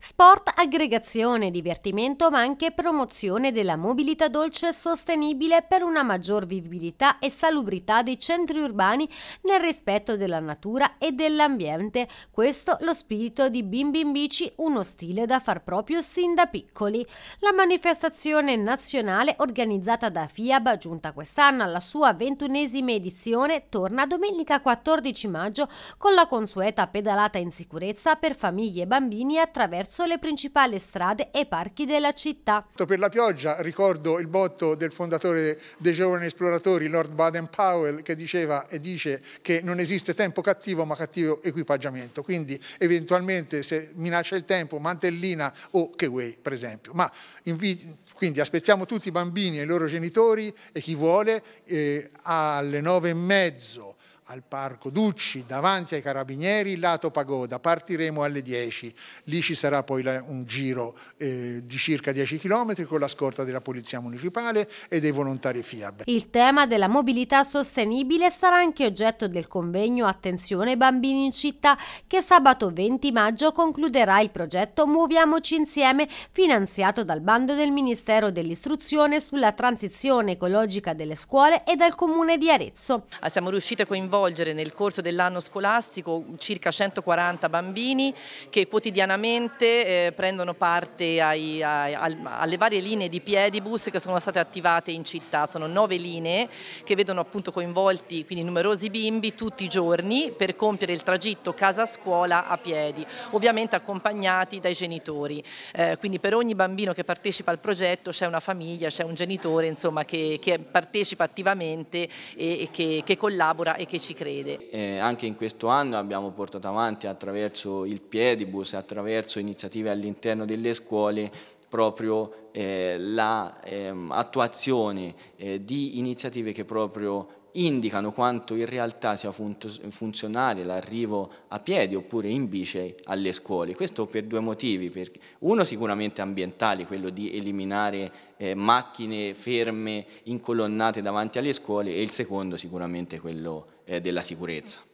Sport, aggregazione, divertimento ma anche promozione della mobilità dolce e sostenibile per una maggior vivibilità e salubrità dei centri urbani nel rispetto della natura e dell'ambiente. Questo lo spirito di Bim Bim Bici, uno stile da far proprio sin da piccoli. La manifestazione nazionale organizzata da FIAB, giunta quest'anno alla sua ventunesima edizione, torna domenica 14 maggio con la consueta pedalata in sicurezza per famiglie e bambini attraverso verso le principali strade e parchi della città. Per la pioggia ricordo il botto del fondatore dei giovani esploratori, Lord Baden Powell, che diceva e dice che non esiste tempo cattivo ma cattivo equipaggiamento. Quindi eventualmente se minaccia il tempo, mantellina o Keway per esempio. Ma quindi aspettiamo tutti i bambini e i loro genitori e chi vuole eh, alle nove e mezzo al Parco Ducci, davanti ai Carabinieri, lato Pagoda. Partiremo alle 10. Lì ci sarà poi un giro eh, di circa 10 km con la scorta della Polizia Municipale e dei volontari FIAB. Il tema della mobilità sostenibile sarà anche oggetto del convegno Attenzione bambini in città che sabato 20 maggio concluderà il progetto Muoviamoci insieme finanziato dal bando del Ministero dell'Istruzione sulla transizione ecologica delle scuole e dal Comune di Arezzo. Ah, siamo riusciti a coinvolgere coinvolgere nel corso dell'anno scolastico circa 140 bambini che quotidianamente eh, prendono parte ai, ai, al, alle varie linee di piedibus che sono state attivate in città. Sono nove linee che vedono appunto coinvolti quindi numerosi bimbi tutti i giorni per compiere il tragitto casa-scuola a piedi, ovviamente accompagnati dai genitori. Eh, quindi per ogni bambino che partecipa al progetto c'è una famiglia, c'è un genitore insomma, che, che partecipa attivamente e, e che, che collabora e che ci ci crede. E anche in questo anno abbiamo portato avanti attraverso il Piedibus, attraverso iniziative all'interno delle scuole, proprio eh, l'attuazione la, ehm, eh, di iniziative che proprio indicano quanto in realtà sia funzionale l'arrivo a piedi oppure in bici alle scuole. Questo per due motivi, uno sicuramente ambientale, quello di eliminare eh, macchine ferme incolonnate davanti alle scuole e il secondo sicuramente quello eh, della sicurezza.